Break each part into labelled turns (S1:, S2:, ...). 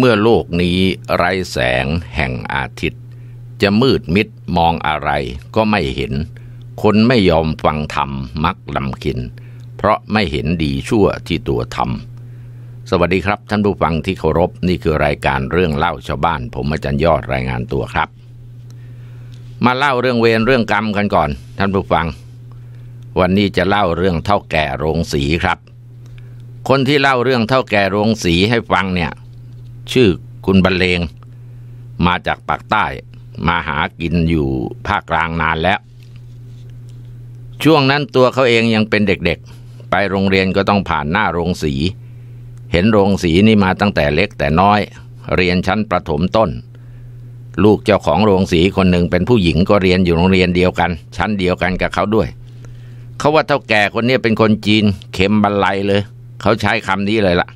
S1: เมื่อโลกนี้ไร้แสงแห่งอาทิตย์ จะมืดมิดมองอะไรก็ไม่เห็น คนไม่ยอมฟังธรรมมักลำกิน เพราะไม่เห็นดีชั่วที่ตัวทำสวัสดีครับ ท่านผู้ฟังที่เคารพนี่คือรายการเรื่องเล่าชาวบ้าน ผมอาจารย์ยอดรายงานตัวครับ มาเล่าเรื่องเวรเรื่องกรรมกันก่อนท่านผู้ฟัง วันนี้จะเล่าเรื่องเท่าแก่โรงสีครับ คนที่เล่าเรื่องเท่าแก่โรงสีให้ฟังเนี่ยชื่อคุณบรรเลงมาจากปากใต้ มาหากินอยู่ภาคกลางนานแล้ว ช่วงนั้นตัวเขาเองยังเป็นเด็กๆ ไปโรงเรียนก็ต้องผ่านหน้าโรงสี เห็นโรงสีนี่มาตั้งแต่เล็กแต่น้อย เรียนชั้นประถมต้น ลูกเจ้าของโรงสีคนหนึ่งเป็นผู้หญิงก็เรียนอยู่โรงเรียนเดียวกัน ชั้นเดียวกันกับเขาด้วย เขาว่าเท่าแก่คนนี้เป็นคนจีน เข็มบนไลยเลย เขาใช้คำนี้เลยละ่ะ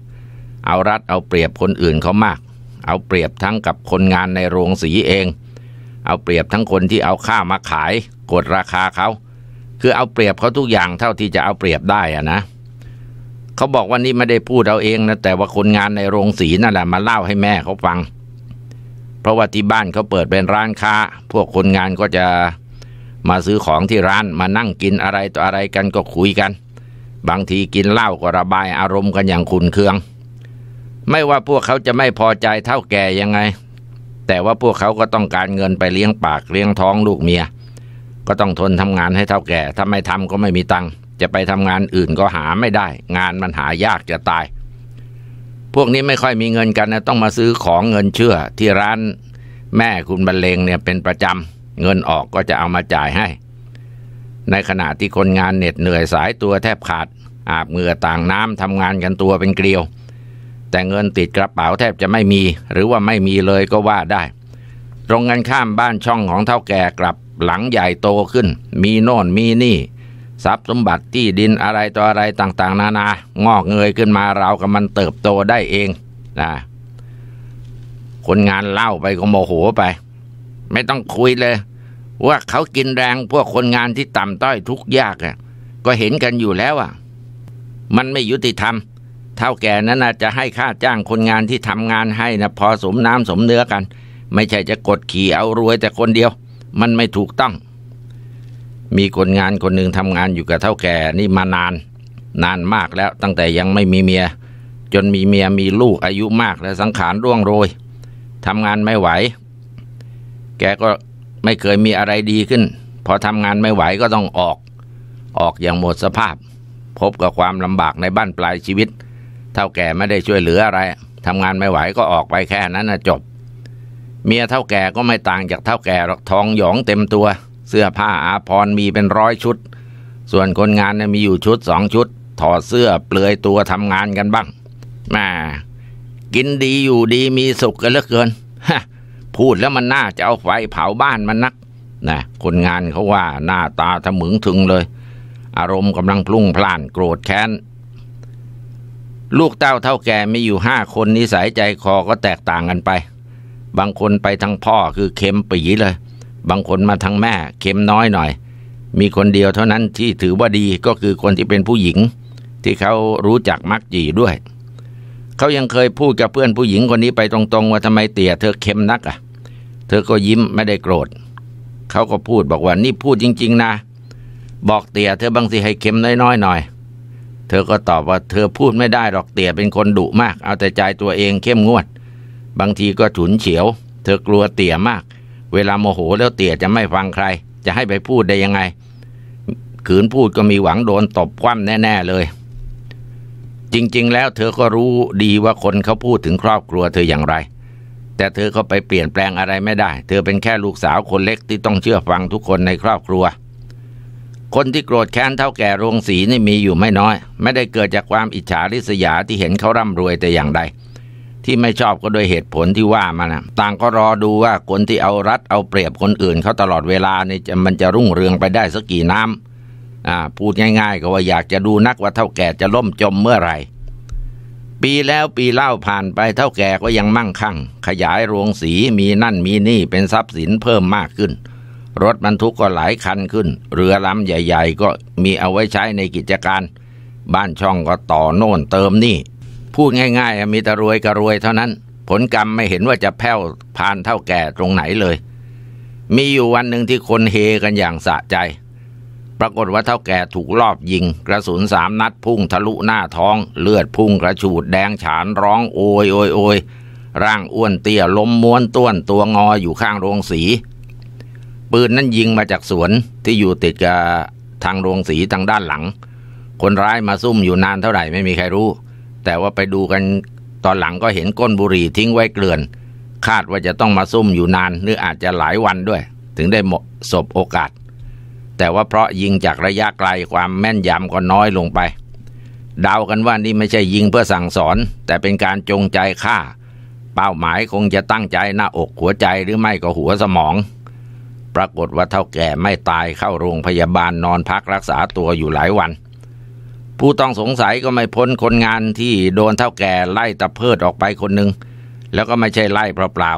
S1: เอารัดเอาเปรียบคนอื่นเขามาก เอาเปรียบทั้งกับคนงานในโรงสีเอง เอาเปรียบทั้งคนที่เอาข้ามาขายกดราคาเขา คือเอาเปรียบเขาทุกอย่างเท่าที่จะเอาเปรียบได้อะนะ เขาบอกว่านี่ไม่ได้พูดเอาเองนะ แต่ว่าคนงานในโรงสีนั่นแหละมาเล่าให้แม่เขาฟัง เพราะว่าที่บ้านเขาเปิดเป็นร้านค้า พวกคนงานก็จะมาซื้อของที่ร้านมานั่งกินอะไรต่ออะไรกันก็คุยกัน บางทีกินเหล้าก็ระบายอารมณ์กันอย่างขุนเคืองไม่ว่าพวกเขาจะไม่พอใจเท่าแก่ยังไง แต่ว่าพวกเขาก็ต้องการเงินไปเลี้ยงปากเลี้ยงท้องลูกเมีย ก็ต้องทนทำงานให้เท่าแก่ถ้าไม่ทำก็ไม่มีตังค์ จะไปทำงานอื่นก็หาไม่ได้ งานมันหายากจะตาย พวกนี้ไม่ค่อยมีเงินกันนะต้องมาซื้อของเงินเชื่อ ที่ร้าน แม่คุณบรรเลงเนี่ยเป็นประจำเงินออกก็จะเอามาจ่ายให้ ในขณะที่คนงานเหน็ดเหนื่อยสายตัวแทบขาด อาบเหงื่อต่างน้ำทำงานกันตัวเป็นเกลียวแต่เงินติดกระเป๋าแทบจะไม่มี หรือว่าไม่มีเลยก็ว่าได้ตรงกันข้ามบ้านช่องของเท่าแก่กลับหลังใหญ่โตขึ้น มีโน่นมีนี่ ทรัพย์สมบัติที่ดินอะไรต่ออะไรต่าง ๆ นานา งอกเงยขึ้นมาเรากับมันเติบโตได้เองนะ คนงานเล่าไปก็โมโหไป ไม่ต้องคุยเลย ว่าเขากินแรงพวกคนงานที่ต่ำต้อยทุกยากอ่ะ ก็เห็นกันอยู่แล้วอ่ะ มันไม่ยุติธรรมเท่าแก่นั้นอาจจะให้ค่าจ้างคนงานที่ทำงานให้นะพอสมน้ำสมเนื้อกัน ไม่ใช่จะกดขี่เอารวยแต่คนเดียว มันไม่ถูกต้องมีคนงานคนหนึ่งทำงานอยู่กับเท่าแก่นี่มานาน นานมากแล้วตั้งแต่ยังไม่มีเมีย จนมีเมียมีลูกอายุมากและสังขารร่วงโรยทำงานไม่ไหว แกก็ไม่เคยมีอะไรดีขึ้น พอทำงานไม่ไหวก็ต้องออก ออกอย่างหมดสภาพ พบกับความลำบากในบ้านปลายชีวิตเท่าแก่ไม่ได้ช่วยเหลืออะไรทำงานไม่ไหวก็ออกไปแค่นั้นนะจบ เมียเท่าแก่ก็ไม่ต่างจากเท่าแก่หรอกทองหยองเต็มตัว เสื้อผ้าอาภรณ์มีเป็นร้อยชุด ส่วนคนงานเนี่ยมีอยู่ชุดสองชุดถอดเสื้อเปลือยตัวทำงานกันบ้างแม่กินดีอยู่ดีมีสุขกันเหลือเกินฮะพูดแล้วมันน่าจะเอาไฟเผาบ้านมันนักนะ คนงานเขาว่า หน้าตาทะมึงถึงเลย อารมณ์กำลังพลุ่งพล่านโกรธแค้นลูกเต้าเท่าแก่มีอยู่ห้าคนนิสัยใจคอก็แตกต่างกันไป บางคนไปทางพ่อคือเข้มปีเลย บางคนมาทางแม่ เข้มน้อยหน่อย มีคนเดียวเท่านั้นที่ถือว่าดีก็คือคนที่เป็นผู้หญิง ที่เขารู้จักมักจีด้วยเขายังเคยพูดกับเพื่อนผู้หญิงคนนี้ไปตรงๆว่าทำไมเตี่ยเธอเข้มนักอ่ะเธอก็ยิ้มไม่ได้โกรธเขาก็พูดบอกว่านี่พูดจริงๆ นะ บอกเตี่ยเธอบางสิให้เข้มน้อยๆหน่อยอยเธอก็ตอบว่าเธอพูดไม่ได้หรอกเตี่ยเป็นคนดุมาก เอาแต่ใจตัวเองเข้มงวด บางทีก็ฉุนเฉียว เธอกลัวเตี่ยมาก เวลาโมโหแล้วเตี่ยจะไม่ฟังใคร จะให้ไปพูดได้ยังไงขืนพูดก็มีหวังโดนตบคว่ำแน่ ๆเลย จริงๆแล้วเธอก็รู้ดีว่าคนเขาพูดถึงครอบครัวเธออย่างไร แต่เธอก็ไปเปลี่ยนแปลงอะไรไม่ได้ เธอเป็นแค่ลูกสาวคนเล็กที่ต้องเชื่อฟังทุกคนในครอบครัวคนที่โกรธแค้นเท่าแก่โรงสีนี่มีอยู่ไม่น้อย ไม่ได้เกิดจากความอิจฉาริษยาที่เห็นเขาร่ำรวยแต่อย่างใดที่ไม่ชอบก็โดยเหตุผลที่ว่ามานะต่างก็รอดูว่าคนที่เอารัดเอาเปรียบคนอื่นเขาตลอดเวลานี่จะมันจะรุ่งเรืองไปได้สักกี่น้ำอ่าพูดง่ายๆ ก็ว่าอยากจะดูนักว่าเท่าแก่จะล่มจมเมื่อไหร่ ปีแล้วปีเล่าผ่านไปเท่าแก่ก็ยังมั่งคั่ง ขยายโรงสีมีนั่นมีนี่เป็นทรัพย์สินเพิ่มมากขึ้นรถบรรทุกก็หลายคันขึ้น เรือลำใหญ่ๆก็มีเอาไว้ใช้ในกิจการ บ้านช่องก็ต่อโน่นเติมนี่ พูดง่ายๆมีแต่รวยกระรวยเท่านั้น ผลกรรมไม่เห็นว่าจะแผ่วผ่านเท่าแก่ตรงไหนเลย มีอยู่วันหนึ่งที่คนเฮกันอย่างสะใจ ปรากฏว่าเท่าแก่ถูกลอบยิง กระสุนสามนัดพุ่งทะลุหน้าท้องเลือดพุ่งกระฉูดแดงฉานร้องโอยโอยโอยร่างอ้วนเตี้ยล้มม้วนต้วนตัวงออยู่ข้างโรงสีปืนนั้นยิงมาจากสวนที่อยู่ติดกับทางโรงสีทางด้านหลัง คนร้ายมาซุ่มอยู่นานเท่าไหร่ไม่มีใครรู้ แต่ว่าไปดูกันตอนหลังก็เห็นก้นบุหรี่ทิ้งไว้เกลื่อน คาดว่าจะต้องมาซุ่มอยู่นานหรืออาจจะหลายวันด้วย ถึงได้เหมาะสบโอกาส แต่ว่าเพราะยิงจากระยะไกลความแม่นยำก็น้อยลงไป เดากันว่านี่ไม่ใช่ยิงเพื่อสั่งสอน แต่เป็นการจงใจฆ่า เป้าหมายคงจะตั้งใจหน้าอกหัวใจหรือไม่ก็หัวสมองปรากฏว่าเท่าแก่ไม่ตายเข้าโรงพยาบาลนอนพักรักษาตัวอยู่หลายวัน ผู้ต้องสงสัยก็ไม่พ้นคนงานที่โดนเท่าแก่ไล่ตะเพิดออกไปคนหนึ่งแล้วก็ไม่ใช่ไล่เปล่าเปล่า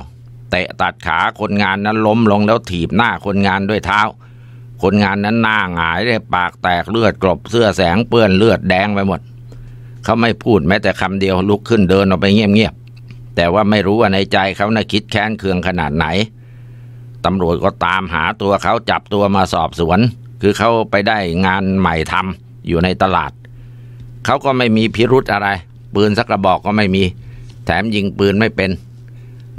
S1: เตะตัดขาคนงานนั้นล้มลงแล้วถีบหน้าคนงานด้วยเท้า คนงานนั้นหน้าหงายได้ปากแตกเลือดกลบเสื้อแสงเปื้อนเลือดแดงไปหมด เขาไม่พูดแม้แต่คำเดียวลุกขึ้นเดินออกไปเงียบๆแต่ว่าไม่รู้ว่าในใจเขานะ่ะคิดแค้นเคืองขนาดไหนตำรวจก็ตามหาตัวเขาจับตัวมาสอบสวน คือเขาไปได้งานใหม่ทำอยู่ในตลาด เขาก็ไม่มีพิรุธอะไรปืนสักกระบอกก็ไม่มี แถมยิงปืนไม่เป็น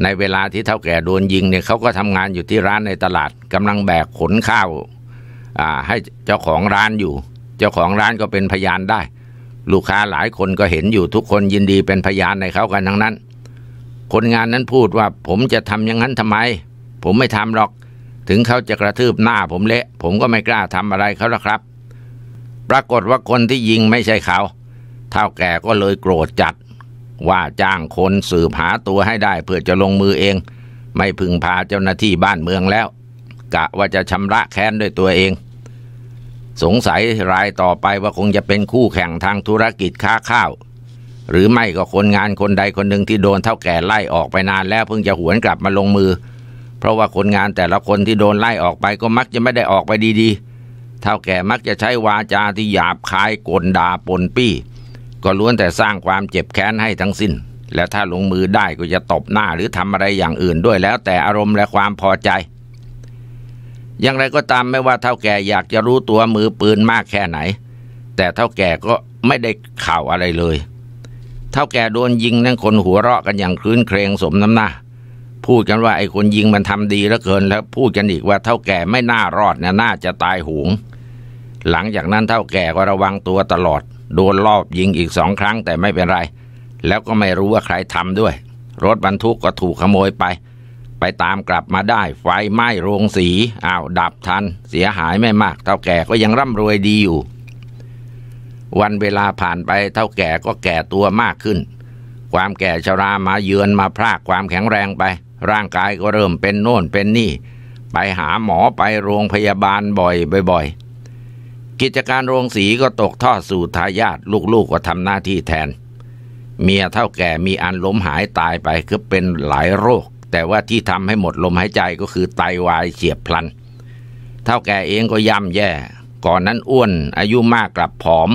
S1: ในเวลาที่เท่าแก่โดนยิงเนี่ยเขาก็ทำงานอยู่ที่ร้านในตลาดกำลังแบกขนข้าวให้เจ้าของร้านอยู่ เจ้าของร้านก็เป็นพยานได้ ลูกค้าหลายคนก็เห็นอยู่ทุกคนยินดีเป็นพยานในเขากันทั้งนั้น คนงานนั้นพูดว่าผมจะทำอย่างนั้นทำไมผมไม่ทำหรอก ถึงเขาจะกระทืบหน้าผมเละ ผมก็ไม่กล้าทำอะไรเขาละครับ ปรากฏว่าคนที่ยิงไม่ใช่เขาเท่าแก่ก็เลยโกรธจัด ว่าจ้างคนสืบหาตัวให้ได้เพื่อจะลงมือเอง ไม่พึงพาเจ้าหน้าที่บ้านเมืองแล้ว กะว่าจะชำระแค้นด้วยตัวเอง สงสัยรายต่อไปว่าคงจะเป็นคู่แข่งทางธุรกิจค้าข้าว หรือไม่ก็คนงานคนใดคนหนึ่งที่โดนเท่าแก่ไล่ออกไปนานแล้วเพิ่งจะหวนกลับมาลงมือเพราะว่าคนงานแต่ละคนที่โดนไล่ออกไปก็มักจะไม่ได้ออกไปดีๆ เท่าแก่มักจะใช้วาจาที่หยาบคายกลด่าปนปี้ ก็ล้วนแต่สร้างความเจ็บแค้นให้ทั้งสิ้น และถ้าลงมือได้ก็จะตบหน้าหรือทำอะไรอย่างอื่นด้วยแล้วแต่อารมณ์และความพอใจ อย่างไรก็ตามไม่ว่าเท่าแก่อยากจะรู้ตัวมือปืนมากแค่ไหน แต่เท่าแก่ก็ไม่ได้ข่าวอะไรเลยเท่าแก่โดนยิงนั่นคนหัวเราะกันอย่างคลื้นเครงสมน้ำหน้าพูดกันว่าไอ้คนยิงมันทำดีเหลือเกินแล้วพูดกันอีกว่าเท่าแก่ไม่น่ารอดเนี่ยน่าจะตายหงหลังจากนั้นเท่าแก่ก็ระวังตัวตลอด โดนรอบยิงอีกสองครั้งแต่ไม่เป็นไร แล้วก็ไม่รู้ว่าใครทำด้วย รถบรรทุกก็ถูกขโมยไป ไปตามกลับมาได้ ไฟไหม้โรงสีอ้าวดับทัน เสียหายไม่มาก เท่าแก่ก็ยังร่ำรวยดีอยู่ วันเวลาผ่านไปเท่าแก่ก็แก่ตัวมากขึ้น ความแก่ชรามาเยือนมาพรากความแข็งแรงไปร่างกายก็เริ่มเป็นโน่นเป็นนี่ ไปหาหมอไปโรงพยาบาลบ่อยบ่อยกิจการโรงสีก็ตกทอดสู่ทายาทลูกๆก็ทำหน้าที่แทน เมียเท่าแก่มีอันล้มหายตายไปก็เป็นหลายโรค แต่ว่าที่ทำให้หมดลมหายใจก็คือไตาวายเฉียบพลัน เท่าแก่เองก็ย่ำแย่ ก่อนนั้นอ้วนอายุมากกลับผอม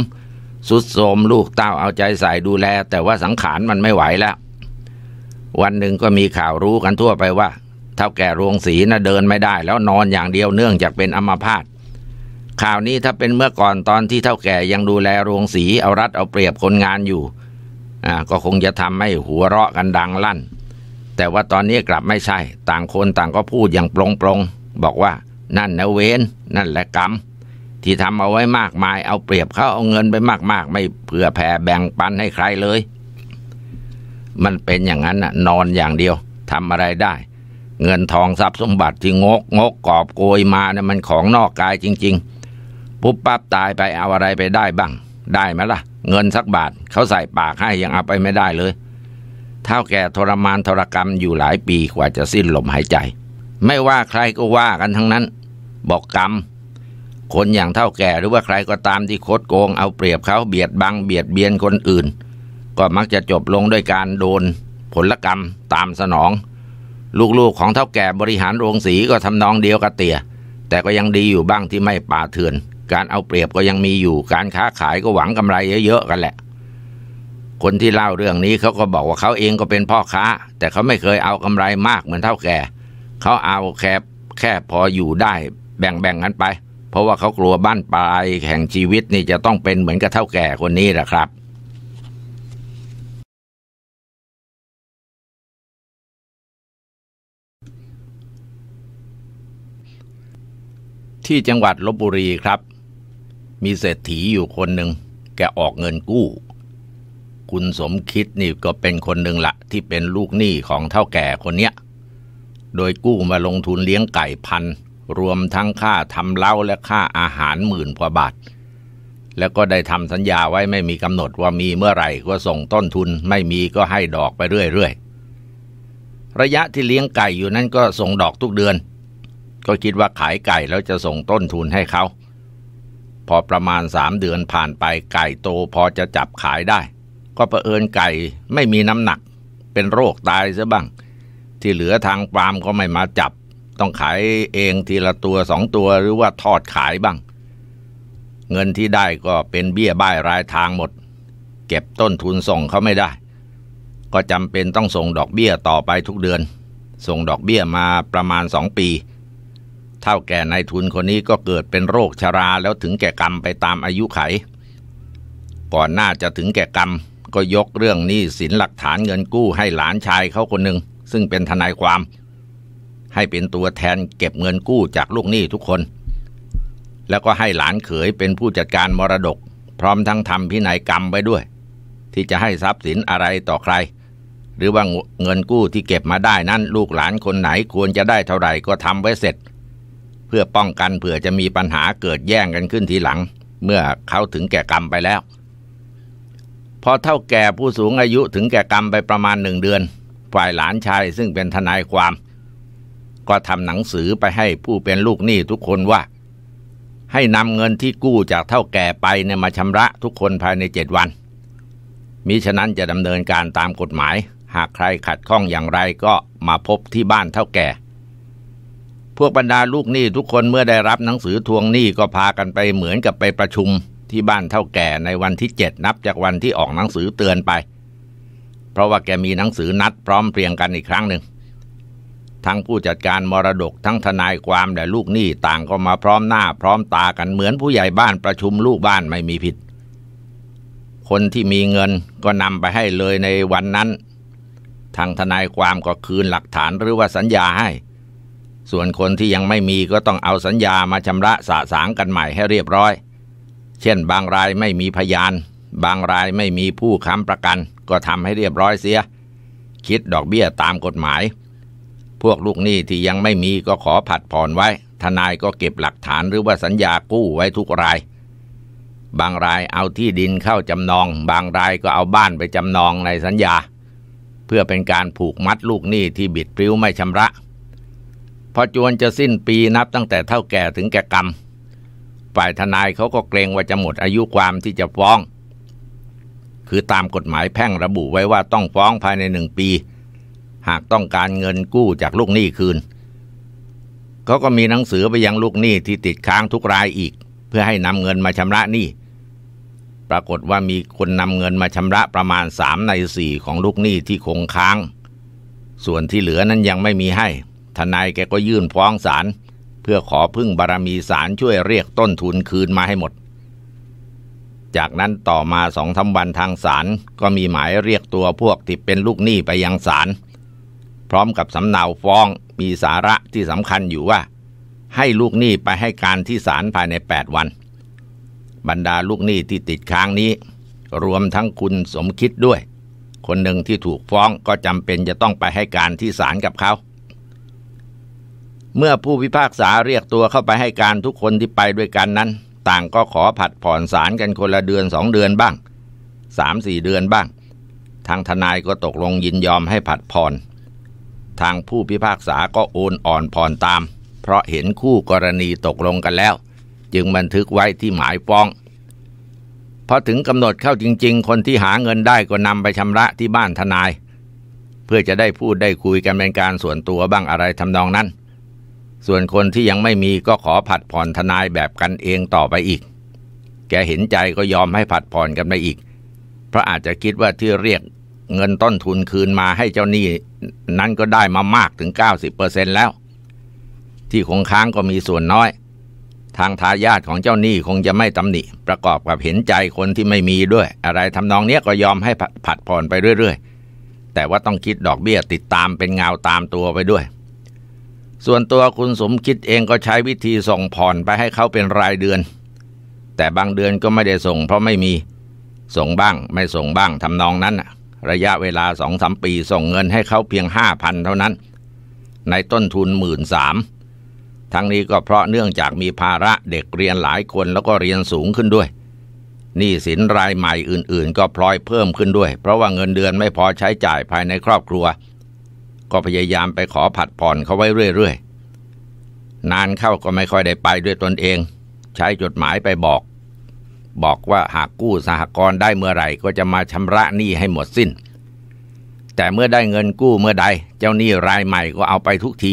S1: สุดโทมลูกเต้าเอาใจใส่ดูแล แต่ว่าสังขารมันไม่ไหวแล้ววันหนึ่งก็มีข่าวรู้กันทั่วไปว่า เท่าแก่รวงสีนะ่ะเดินไม่ได้แล้วนอนอย่างเดียวเนื่องจากเป็นอัมาพาตข่าวนี้ถ้าเป็นเมื่อก่อนตอนที่เท่าแก่ยังดูแลรวงสีเอารัดเอาเปรียบคนงานอยู่อ่าก็คงจะทำให้หัวเราะกันดังลั่น แต่ว่าตอนนี้กลับไม่ใช่ ต่างคนต่างก็พูดอย่างปรงปรงบอกว่านั่นนะเวนนั่นแหละกรรมที่ทำเอาไว้มากมาย เอาเปรียบเขาเอาเงินไปมาก ๆ ไม่เผื่อแผ่แบ่งปันให้ใครเลยมันเป็นอย่างนั้นน่ะนอนอย่างเดียวทำอะไรได้ เงินทองทรัพย์สมบัติที่งกงกกอบโกยมาเนี่ยมันของนอกกายจริงๆปุ๊บปั๊บตายไปเอาอะไรไปได้บ้าง ได้ไหมล่ะ เงินสักบาทเขาใส่ปากให้ยังเอาไปไม่ได้เลยเท่าแก่ทรมานทรกรรมอยู่หลายปีกว่าจะสิ้นลมหายใจ ไม่ว่าใครก็ว่ากันทั้งนั้น บอกกรรมคนอย่างเท่าแก่หรือว่าใครก็ตามที่คดโกง เอาเปรียบเขาเบียดบังเบียดเบียนคนอื่นก็มักจะจบลงด้วยการโดนผลกรรมตามสนอง ลูกๆของเท่าแก่บริหารโรงสีก็ทำนองเดียวกับเตี่ย แต่ก็ยังดีอยู่บ้างที่ไม่ป่าเถื่อนการเอาเปรียบก็ยังมีอยู่การค้าขายก็หวังกำไรเยอะๆกันแหละ คนที่เล่าเรื่องนี้เขาก็บอกว่าเขาเองก็เป็นพ่อค้า แต่เขาไม่เคยเอากำไรมากเหมือนเท่าแก่ เขาเอาแค่แค่พออยู่ได้ แบ่งๆกันไป เพราะว่าเขากลัวบ้านปลายแห่งชีวิตนี่จะต้องเป็นเหมือนกับเท่าแก่คนนี้แหละครับที่จังหวัดลบบุรีครับมีเศรษฐีอยู่คนหนึ่งแกออกเงินกู้ คุณสมคิดนี่ก็เป็นคนหนึ่งละที่เป็นลูกหนี้ของเท่าแก่คนเนี้ย โดยกู้มาลงทุนเลี้ยงไก่พันรวมทั้งค่าทำเล้าและค่าอาหารหมื่นกว่าบาท แล้วก็ได้ทำสัญญาไว้ไม่มีกำหนดว่ามีเมื่อไหร่ก็ส่งต้นทุนไม่มีก็ให้ดอกไปเรื่อยๆระยะที่เลี้ยงไก่อยู่นั้นก็ส่งดอกทุกเดือนก็คิดว่าขายไก่แล้วจะส่งต้นทุนให้เขา พอประมาณสามเดือนผ่านไปไก่โตพอจะจับขายได้ ก็ประเอินไก่ไม่มีน้ำหนัก เป็นโรคตายซะบ้างที่เหลือทางฟาร์มก็ไม่มาจับ ต้องขายเองทีละตัวสองตัวหรือว่าทอดขายบ้างเงินที่ได้ก็เป็นเบี้ยบ้ายรายทางหมด เก็บต้นทุนส่งเขาไม่ได้ ก็จำเป็นต้องส่งดอกเบี้ยต่อไปทุกเดือน ส่งดอกเบี้ยมาประมาณสองปีเท่าแก่นายทุนคนนี้ก็เกิดเป็นโรคชาราแล้วถึงแก่กรรมไปตามอายุไข ก่อนหน้าจะถึงแก่กรรมก็ยกเรื่องนี้สินหลักฐานเงินกู้ให้หลานชายเขาคนหนึ่ง ซึ่งเป็นทนายความ ให้เป็นตัวแทนเก็บเงินกู้จากลูกหนี้ทุกคน แล้วก็ให้หลานเขยเป็นผู้จัดการมรดก พร้อมทั้งทำพินัยกรรมไว้ด้วย ที่จะให้ทรัพย์สินอะไรต่อใคร หรือว่าเงินกู้ที่เก็บมาได้นั้นลูกหลานคนไหนควรจะได้เท่าไหร่ก็ทำไว้เสร็จเพื่อป้องกันเผื่อจะมีปัญหาเกิดแย่งกันขึ้นทีหลังเมื่อเขาถึงแก่กรรมไปแล้วพอเท่าแก่ผู้สูงอายุถึงแก่กรรมไปประมาณหนึ่งเดือนฝ่ายหลานชายซึ่งเป็นทนายความ ก็ทำหนังสือไปให้ผู้เป็นลูกหนี้ทุกคนว่า ให้นำเงินที่กู้จากเท่าแก่ไปเนี่ยมาชำระทุกคนภายในเจ็ดวันมิฉะนั้นจะดำเนินการตามกฎหมาย หากใครขัดข้องอย่างไรก็มาพบที่บ้านเท่าแก่พวกบรรดาลูกหนี้ ทุกคนเมื่อได้รับหนังสือทวงหนี้ก็พากันไปเหมือนกับไปประชุมที่บ้านเท่าแก่ในวันที่เจ็ดนับจากวันที่ออกหนังสือเตือนไป เพราะว่าแกมีหนังสือนัดพร้อมเพรียงกันอีกครั้งหนึ่งทั้งผู้จัดการมรดกทั้งทนายความและลูกหนี้ต่างก็มาพร้อมหน้า พร้อมตากันเหมือนผู้ใหญ่บ้านประชุมลูกบ้านไม่มีผิด คนที่มีเงินก็นำไปให้เลยในวันนั้นทางทนายความก็คืนหลักฐานหรือว่าสัญญาให้ส่วนคนที่ยังไม่มีก็ต้องเอาสัญญามาชำระสะสางกันใหม่ให้เรียบร้อย เช่นบางรายไม่มีพยาน บางรายไม่มีผู้ค้ำประกันก็ทำให้เรียบร้อยเสีย คิดดอกเบี้ยตามกฎหมาย พวกลูกหนี้ที่ยังไม่มีก็ขอผัดผ่อนไว้ ทนายก็เก็บหลักฐานหรือว่าสัญญากู้ไว้ทุกราย บางรายเอาที่ดินเข้าจำนอง บางรายก็เอาบ้านไปจำนองในสัญญา เพื่อเป็นการผูกมัดลูกหนี้ที่บิดพลิ้วไม่ชำระพอจวนจะสิ้นปีนับตั้งแต่เท่าแก่ถึงแก่กรรม ฝ่ายทนายเขาก็เกรงว่าจะหมดอายุความที่จะฟ้อง คือตามกฎหมายแพ่งระบุไว้ว่าต้องฟ้องภายในหนึ่งปี หากต้องการเงินกู้จากลูกหนี้คืน เขาก็มีหนังสือไปยังลูกหนี้ที่ติดค้างทุกรายอีก เพื่อให้นำเงินมาชำระหนี้ปรากฏว่ามีคนนำเงินมาชำระประมาณสามในสี่ของลูกหนี้ที่คงค้าง ส่วนที่เหลือนั้นยังไม่มีให้ทนายแกก็ยื่นฟ้องศาล เพื่อขอพึ่งบารมีศาลช่วยเรียกต้นทุนคืนมาให้หมด จากนั้นต่อมาสองทำวันทางศาลก็มีหมายเรียกตัวพวกที่เป็นลูกหนี้ไปยังศาลพร้อมกับสำเนาฟ้องมีสาระที่สำคัญอยู่ว่า ให้ลูกหนี้ไปให้การที่ศาลภายใน 8 วัน บรรดาลูกหนี้ที่ติดค้างนี้ รวมทั้งคุณสมคิดด้วย คนหนึ่งที่ถูกฟ้องก็จำเป็นจะต้องไปให้การที่ศาลกับเขาเมื่อผู้พิพากษาเรียกตัวเข้าไปให้การทุกคนที่ไปด้วยกันนั้น ต่างก็ขอผัดผ่อนสารกันคนละเดือนสองเดือนบ้างสามสี่เดือนบ้าง ทางทนายก็ตกลงยินยอมให้ผัดผ่อน ทางผู้พิพากษาก็โอนอ่อนผ่อนตาม เพราะเห็นคู่กรณีตกลงกันแล้ว จึงบันทึกไว้ที่หมายฟ้องพอถึงกำหนดเข้าจริง ๆ คนที่หาเงินได้ก็นำไปชำระที่บ้านทนาย เพื่อจะได้พูดได้คุยกันเป็นการส่วนตัวบ้างอะไรทำนองนั้นส่วนคนที่ยังไม่มีก็ขอผัดผ่อนทนายแบบกันเองต่อไปอีก แกเห็นใจก็ยอมให้ผัดผ่อนกันไปอีก เพราะอาจจะคิดว่าที่เรียกเงินต้นทุนคืนมาให้เจ้าหนี้นั้นก็ได้มามากถึง90%แล้ว ที่คงค้างก็มีส่วนน้อย ทางทายาทของเจ้าหนี้คงจะไม่ตำหนิ ประกอบกับเห็นใจคนที่ไม่มีด้วย อะไรทำนองเนี้ยก็ยอมให้ผัดผ่อนไปเรื่อยๆ แต่ว่าต้องคิดดอกเบี้ยติดตามเป็นเงาตามตัวไปด้วยส่วนตัวคุณสมคิดเองก็ใช้วิธีส่งผ่อนไปให้เขาเป็นรายเดือน แต่บางเดือนก็ไม่ได้ส่งเพราะไม่มี ส่งบ้างไม่ส่งบ้างทำนองนั้นระยะเวลาสองสามปีส่งเงินให้เขาเพียงห้าพันเท่านั้น ในต้นทุนหมื่นสามทั้งนี้ก็เพราะเนื่องจากมีภาระเด็กเรียนหลายคนแล้วก็เรียนสูงขึ้นด้วยหนี้สินรายใหม่อื่น ๆ ก็พลอยเพิ่มขึ้นด้วยเพราะว่าเงินเดือนไม่พอใช้จ่ายภายในครอบครัวก็พยายามไปขอผัดผ่อนเขาไว้เรื่อยๆนานเข้าก็ไม่ค่อยได้ไปด้วยตนเอง ใช้จดหมายไปบอก บอกว่าหากกู้สหกรณ์ได้เมื่อไหร่ ก็จะมาชำระหนี้ให้หมดสิน้น แต่เมื่อได้เงินกู้เมื่อใด เจ้าหนี้รายใหม่ก็เอาไปทุกที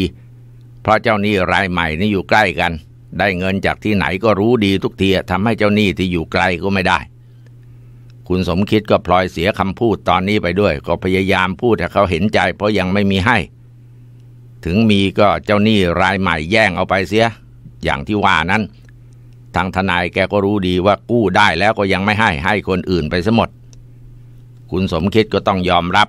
S1: เพราะเจ้าหนี้รายใหม่นี่อยู่ใกล้กัน ได้เงินจากที่ไหนก็รู้ดีทุกทีทำให้เจ้าหนี้ที่อยู่ไกลก็ไม่ได้คุณสมคิดก็พลอยเสียคำพูดตอนนี้ไปด้วย ก็พยายามพูดให้เขาเห็นใจเพราะยังไม่มีให้ ถึงมีก็เจ้าหนี้รายใหม่แย่งเอาไปเสีย อย่างที่ว่านั้น ทางทนายแกก็รู้ดีว่ากู้ได้แล้วก็ยังไม่ให้ให้คนอื่นไปสหมด คุณสมคิดก็ต้องยอมรับ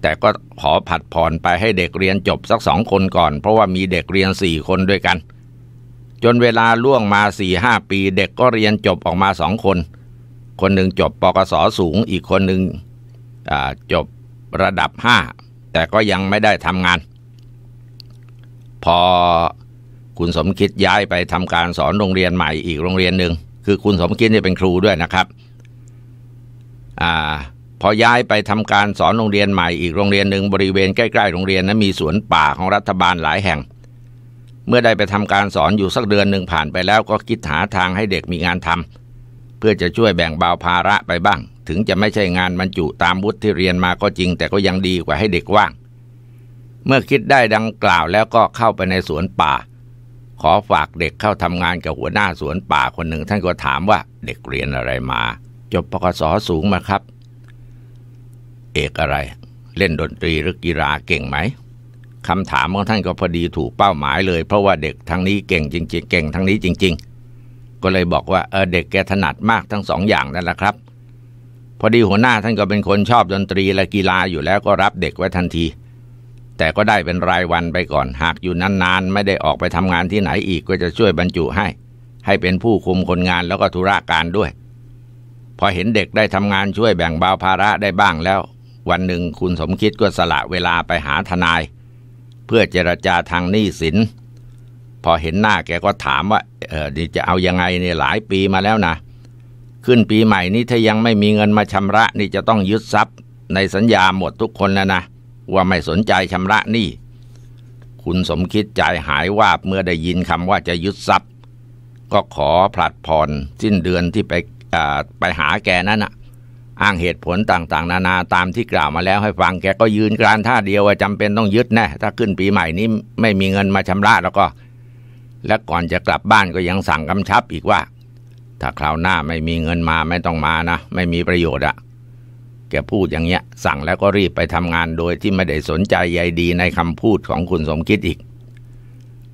S1: แต่ก็ขอผัดผ่อนไปให้เด็กเรียนจบสักสองคนก่อน เพราะว่ามีเด็กเรียนสี่คนด้วยกัน จนเวลาล่วงมาสี่ห้าปีเด็กก็เรียนจบออกมาสองคนคนหนึ่งจบปกศสูงอีกคนหนึ่งจบระดับห้าแต่ก็ยังไม่ได้ทำงานพอคุณสมคิดย้ายไปทำการสอนโรงเรียนใหม่อีกโรงเรียนหนึ่งคือคุณสมคิดเนี่ยเป็นครูด้วยนะครับอพอย้ายไปทำการสอนโรงเรียนใหม่ อีกโรงเรียนหนึ่งบริเวณใกล้ ๆ โรงเรียนนั้นมีสวนป่าของรัฐบาลหลายแห่ง เมื่อได้ไปทำการสอนอยู่สักเดือนหนึ่งผ่านไปแล้วก็คิดหาทางให้เด็กมีงานทำพื่อจะช่วยแบ่งเบาภาระไปบ้าง ถึงจะไม่ใช่งานบรรจุตามวุฒิที่เรียนมาก็จริง แต่ก็ยังดีกว่าให้เด็กว่าง เมื่อคิดได้ดังกล่าวแล้วก็เข้าไปในสวนป่า ขอฝากเด็กเข้าทำงานกับหัวหน้าสวนป่าคนหนึ่งท่านก็ถามว่าเด็กเรียนอะไรมา จบปกศสูงมาครับ เอกอะไร เล่นดนตรีหรือกีฬาเก่งไหมคำถามของท่านก็พอดีถูกเป้าหมายเลยเพราะว่าเด็กทางนี้เก่งจริงๆเก่งทางนี้จริง ๆก็เลยบอกว่าเออเด็กแกถนัดมากทั้งสองอย่างนั่นแหละครับ พอดีหัวหน้าท่านก็เป็นคนชอบดนตรีและกีฬาอยู่แล้วก็รับเด็กไว้ทันที แต่ก็ได้เป็นรายวันไปก่อนหากอยู่นานๆ ไม่ได้ออกไปทำงานที่ไหนอีกก็จะช่วยบรรจุให้ ให้เป็นผู้คุมคนงานแล้วก็ธุระการด้วย พอเห็นเด็กได้ทำงานช่วยแบ่งเบาภาระได้บ้างแล้ว วันหนึ่งคุณสมคิดก็สละเวลาไปหาทนาย เพื่อเจรจาทางหนี้สินพอเห็นหน้าแกก็ถามว่าดี่จะเอายังไงเนี่ยหลายปีมาแล้วนะขึ้นปีใหม่นี้ถ้ายังไม่มีเงินมาชำระ นี่จะต้องยึดทรัพย์ ในสัญญาหมดทุกคนแล้วนะว่าไม่สนใจชำระนี่คุณสมคิดใจหายวาบเมื่อได้ยินคำว่าจะยึดทรัพย์ ก็ขอผลัดผ่อนสิ้นเดือนที่ไปไปหาแกนั่นนะอ้างเหตุผลต่างๆ นานาตามที่กล่าวมาแล้วให้ฟังแกก็ยืนกรานท่าเดียวว่าจำเป็นต้องยึดแนะ่ถ้าขึ้นปีใหม่นี้ไม่มีเงินมาชำระแล้วก็และก่อนจะกลับบ้านก็ยังสั่งกำชับอีกว่า ถ้าคราวหน้าไม่มีเงินมาไม่ต้องมานะไม่มีประโยชน์อะแกพูดอย่างเงี้ย สั่งแล้วก็รีบไปทำงานโดยที่ไม่ได้สนใจใยดีในคำพูดของคุณสมคิดอีก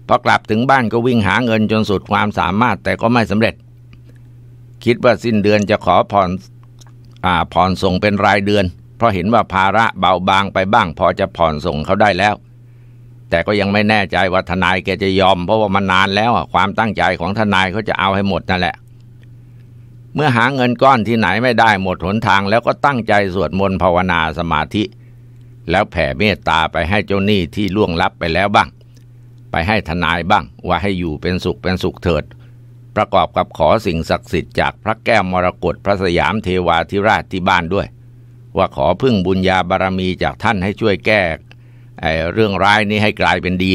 S1: พอกลับถึงบ้านก็วิ่งหาเงินจนสุดความสามารถแต่ก็ไม่สำเร็จ คิดว่าสิ้นเดือนจะขอผ่อนอ่าผ่อนส่งเป็นรายเดือน เพราะเห็นว่าภาระเบาบางไปบ้างพอจะผ่อนส่งเขาได้แล้วแต่ก็ยังไม่แน่ใจว่าทนายแกจะยอมเพราะว่ามันนานแล้ว ความตั้งใจของทนายเขาจะเอาให้หมดนั่นแหละ เมื่อหาเงินก้อนที่ไหนไม่ได้หมดหนทางแล้วก็ตั้งใจสวดมนต์ภาวนาสมาธิ แล้วแผ่เมตตาไปให้เจ้าหนี้ที่ล่วงลับไปแล้วบ้าง ไปให้ทนายบ้าง ว่าให้อยู่เป็นสุขเป็นสุขเถิด ประกอบกับขอสิ่งศักดิ์สิทธิ์จากพระแก้วมรกตพระสยามเทวาธิราชที่บ้านด้วย ว่าขอพึ่งบุญญาบารรมีจากท่านให้ช่วยแก้เรื่องร้ายนี้ให้กลายเป็นดี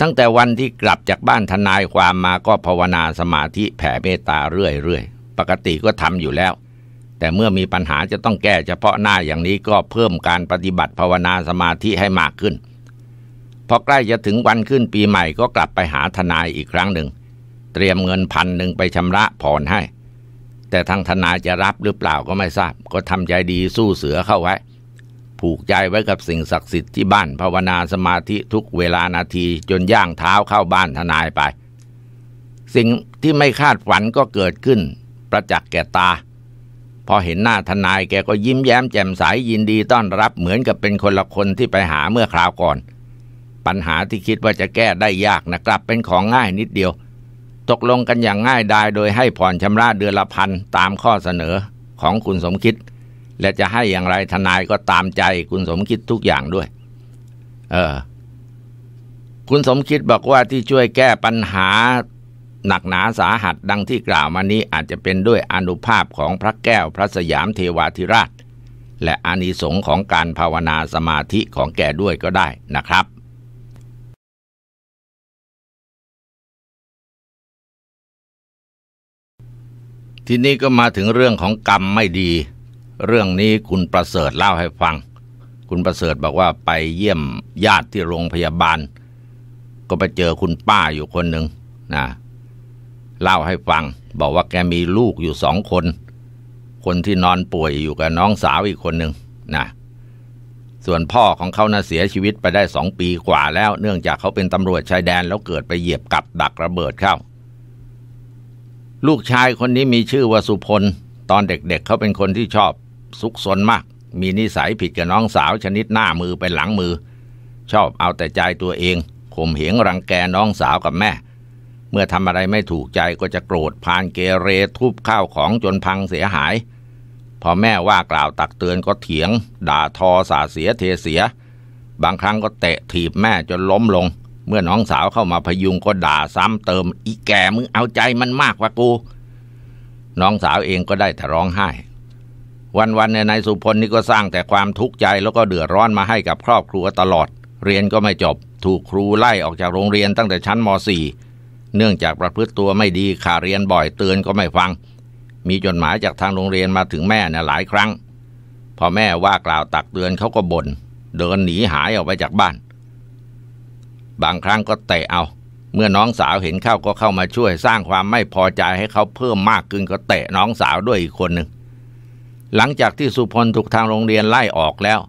S1: ตั้งแต่วันที่กลับจากบ้านทนายความมาก็ภาวนาสมาธิแผ่เมตตาเรื่อย ๆ ปกติก็ทำอยู่แล้ว แต่เมื่อมีปัญหาจะต้องแก้เฉพาะหน้าอย่างนี้ก็เพิ่มการปฏิบัติ ภาวนาสมาธิให้มากขึ้น พอใกล้จะถึงวันขึ้นปีใหม่ก็กลับไปหาทนายอีกครั้งหนึ่งเตรียมเงินพันหนึ่งไปชำระผ่อนให้ แต่ทางทนายจะรับหรือเปล่าก็ไม่ทราบ ก็ทำใจดีสู้เสือเข้าไว้ผูกใจไว้กับสิ่งศักดิ์สิทธิ์ที่บ้านภาวนาสมาธิทุกเวลานาทีจนย่างเท้าเข้าบ้านทนายไป สิ่งที่ไม่คาดฝันก็เกิดขึ้นประจักษ์แก่ตา พอเห็นหน้าทนายแกก็ยิ้มแย้มแจ่มใสยยินดีต้อนรับเหมือนกับเป็นคนละคนที่ไปหาเมื่อคราวก่อน ปัญหาที่คิดว่าจะแก้ได้ยาก นะกลับเป็นของง่ายนิดเดียว ตกลงกันอย่างง่ายดายโดยให้ผ่อนชำระเดือนละพันตามข้อเสนอของคุณสมคิดและจะให้อย่างไรทนายก็ตามใจคุณสมคิดทุกอย่างด้วย เออ คุณสมคิดบอกว่าที่ช่วยแก้ปัญหาหนักหนาสาหัสดังที่กล่าวมานี้อาจจะเป็นด้วยอนุภาพของพระแก้วพระสยามเทวาธิราช และอานิสงส์ของการภาวนาสมาธิของแก่ด้วยก็ได้นะครับ ทีนี้ก็มาถึงเรื่องของกรรมไม่ดีเรื่องนี้คุณประเสริฐเล่าให้ฟัง คุณประเสริฐบอกว่าไปเยี่ยมญาติที่โรงพยาบาล ก็ไปเจอคุณป้าอยู่คนหนึ่งนะเล่าให้ฟัง บอกว่าแกมีลูกอยู่สองคน คนที่นอนป่วยอยู่กับน้องสาวอีกคนหนึ่งนะส่วนพ่อของเขานะ่ะเสียชีวิตไปได้สองปีกว่า แล้ว เนื่องจากเขาเป็นตำรวจชายแดนแล้วเกิดไปเหยียบกับดักระเบิดเข้า ลูกชายคนนี้มีชื่อว่าสุพล ตอนเด็ก ๆเเขาเป็นคนที่ชอบซุกซนมาก มีนิสัยผิดกับน้องสาวชนิดหน้ามือเป็นหลังมือ ชอบเอาแต่ใจตัวเอง ข่มเหงรังแกน้องสาวกับแม่ เมื่อทำอะไรไม่ถูกใจก็จะโกรธพานเกเรทุบข้าวของจนพังเสียหาย พอแม่ว่ากล่าวตักเตือนก็เถียงด่าทอสาเสียเทเสีย บางครั้งก็เตะถีบแม่จนล้มลง เมื่อน้องสาวเข้ามาพยุงก็ด่าซ้ำเติม อีแก่มึงเอาใจมันมากกว่ากู น้องสาวเองก็ได้แต่ร้องไห้วันๆนเนี่ยนายสุพลนี่ก็สร้างแต่ความทุกข์ใจแล้วก็เดือดร้อนมาให้กับครอบครัวตลอด เรียนก็ไม่จบถูกครูไล่ออกจากโรงเรียนตั้งแต่ชั้นม .4 เนื่องจากประพฤติตัวไม่ดีขาเรียนบ่อยเตือนก็ไม่ฟัง มีจดหมายจากทางโรงเรียนมาถึงแม่เนี่ยหลายครั้งพอแม่ว่ากล่าวตักเตือนเขาก็บน่นเดินหนีหายออกไปจากบ้าน บางครั้งก็เตะเอา เมื่อน้องสาวเห็นเข้าก็เข้ามาช่วยสร้างความไม่พอใจให้เขาเพิ่มมากขึ้นก็เตะน้องสาวด้วยอีกคนหนึ่งหลังจากที่สุพลถูกทางโรงเรียนไล่ออกแล้ว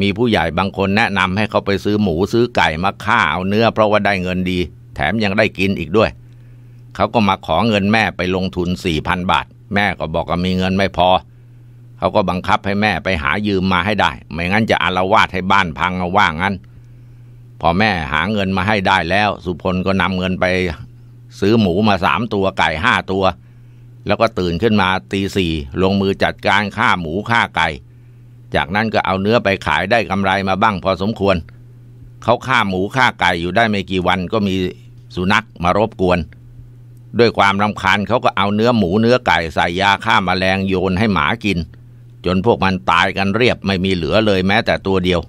S1: มีผู้ใหญ่บางคนแนะนำให้เขาไปซื้อหมูซื้อไก่มาฆ่าเอาเนื้อเพราะว่าได้เงินดี แถมยังได้กินอีกด้วย เขาก็มาขอเงินแม่ไปลงทุนสี่พันบาท แม่ก็บอกว่ามีเงินไม่พอ เขาก็บังคับให้แม่ไปหายืมมาให้ได้ ไม่งั้นจะอารวาสให้บ้านพังเอาว่างั้น พอแม่หาเงินมาให้ได้แล้ว สุพลก็นำเงินไป ซื้อหมูมาสามตัวไก่ห้าตัวแล้วก็ตื่นขึ้นมาตีสี่ลงมือจัดการฆ่าหมูฆ่าไก่ จากนั้นก็เอาเนื้อไปขายได้กำไรมาบ้างพอสมควร เขาฆ่าหมูฆ่าไก่อยู่ได้ไม่กี่วันก็มีสุนัขมารบกวน ด้วยความรำคาญเขาก็เอาเนื้อหมูเนื้อไก่ใส่ยาฆ่ามาแมลงโยนให้หมากิน จนพวกมันตายกันเรียบไม่มีเหลือเลยแม้แต่ตัวเดียว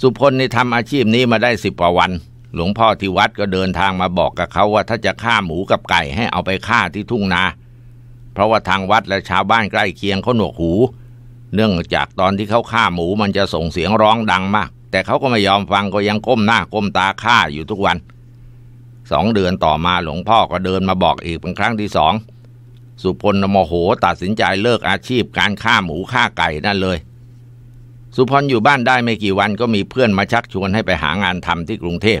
S1: สุพลในทำอาชีพนี้มาได้สิบกว่าวันหลวงพ่อที่วัดก็เดินทางมาบอกกับเขาว่าถ้าจะฆ่าหมูกับไก่ให้เอาไปฆ่าที่ทุ่งนา เพราะว่าทางวัดและชาวบ้านใกล้เคียงเขาหนวกหู เนื่องจากตอนที่เขาฆ่าหมูมันจะส่งเสียงร้องดังมาก แต่เขาก็ไม่ยอมฟังก็ยังก้มหน้าก้มตาฆ่าอยู่ทุกวันสองเดือนต่อมาหลวงพ่อก็เดินมาบอกอีกเป็นครั้งที่สอง สุพลโมโหตัดสินใจเลิกอาชีพการฆ่าหมูฆ่าไก่นั่นเลย สุพลอยู่บ้านได้ไม่กี่วันก็มีเพื่อนมาชักชวนให้ไปหางานทำที่กรุงเทพ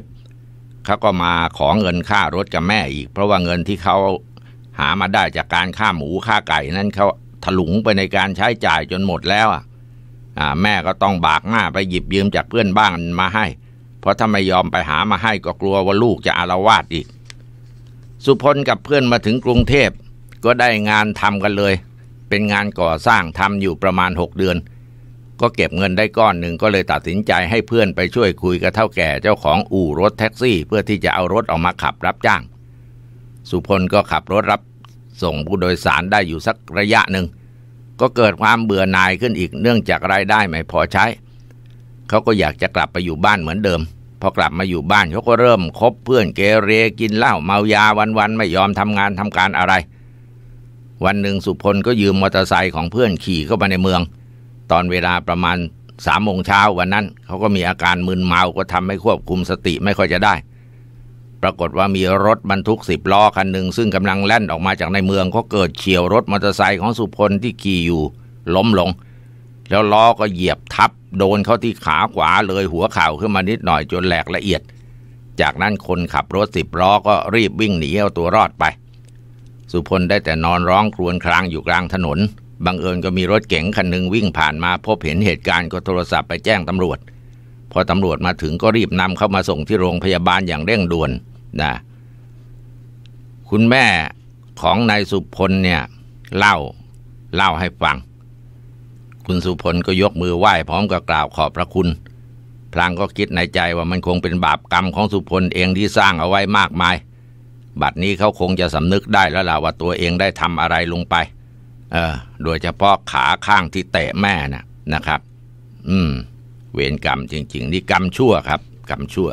S1: เขาก็มาขอเงินค่ารถกับแม่อีก เพราะว่าเงินที่เขาหามาได้จากการค่าหมูค่าไก่นั้นเขาถลุงไปในการใช้จ่ายจนหมดแล้วอ่ะแม่ก็ต้องบากหน้าไปหยิบยืมจากเพื่อนบ้านมาให้ เพราะถ้าไม่ยอมไปหามาให้ก็กลัวว่าลูกจะอารวาสอีก สุพลกับเพื่อนมาถึงกรุงเทพก็ได้งานทำกันเลย เป็นงานก่อสร้างทำอยู่ประมาณหกเดือนก็เก็บเงินได้ก้อนหนึ่งก็เลยตัดสินใจให้เพื่อนไปช่วยคุยกับเท่าแก่เจ้าของอู่รถแท็กซี่ เพื่อที่จะเอารถออกมาขับรับจ้าง สุพลก็ขับรถรับส่งผู้โดยสารได้อยู่สักระยะหนึ่งก็เกิดความเบื่อหน่ายขึ้นอีกเนื่องจากรายได้ไม่พอใช้เขาก็อยากจะกลับไปอยู่บ้านเหมือนเดิม พอกลับมาอยู่บ้านเขาก็เริ่มคบเพื่อนเกเรกินเหล้าเมายาวันๆไม่ยอมทำงานทำการอะไร วันหนึ่งสุพลก็ยืมมอเตอร์ไซค์ของเพื่อนขี่เข้ามาในเมืองตอนเวลาประมาณสามโมงเช้าวันนั้น เขาก็มีอาการมึนเมาก็ทำให้ควบคุมสติไม่ค่อยจะได้ ปรากฏว่ามีรถบรรทุกสิบล้อคันหนึ่งซึ่งกำลังแล่นออกมาจากในเมือง ก็เกิดเฉียวรถมอเตอร์ไซค์ของสุพลที่ขี่อยู่ล้มลง แล้วล้อก็เหยียบทับโดนเขาที่ขาขวาเลยหัวเข่าขึ้นมานิดหน่อยจนแหลกละเอียด จากนั้นคนขับรถสิบล้อก็รีบวิ่งหนีเอาตัวรอดไป สุพลได้แต่นอนร้องครวญครางอยู่กลางถนนบังเอิญก็มีรถเก๋งคันหนึ่งวิ่งผ่านมาพบเห็นเหตุการณ์ก็โทรศัพท์ไปแจ้งตำรวจ พอตำรวจมาถึงก็รีบนำเข้ามาส่งที่โรงพยาบาลอย่างเร่งด่วนนะคุณแม่ของนายสุพลเนี่ย เล่าเล่าให้ฟัง คุณสุพลก็ยกมือไหว้พร้อมกับกล่าวขอบพระคุณ พลางก็คิดในใจว่ามันคงเป็นบาปกรรมของสุพลเองที่สร้างเอาไว้มากมาย บัดนี้เขาคงจะสำนึกได้แล้วล่ะว่าตัวเองได้ทำอะไรลงไปเออโดยเฉพาะขาข้างที่เตะแม่นะนะครับ อืมเวรกรรมจริงๆ นี่กรรมชั่วครับ กรรมชั่ว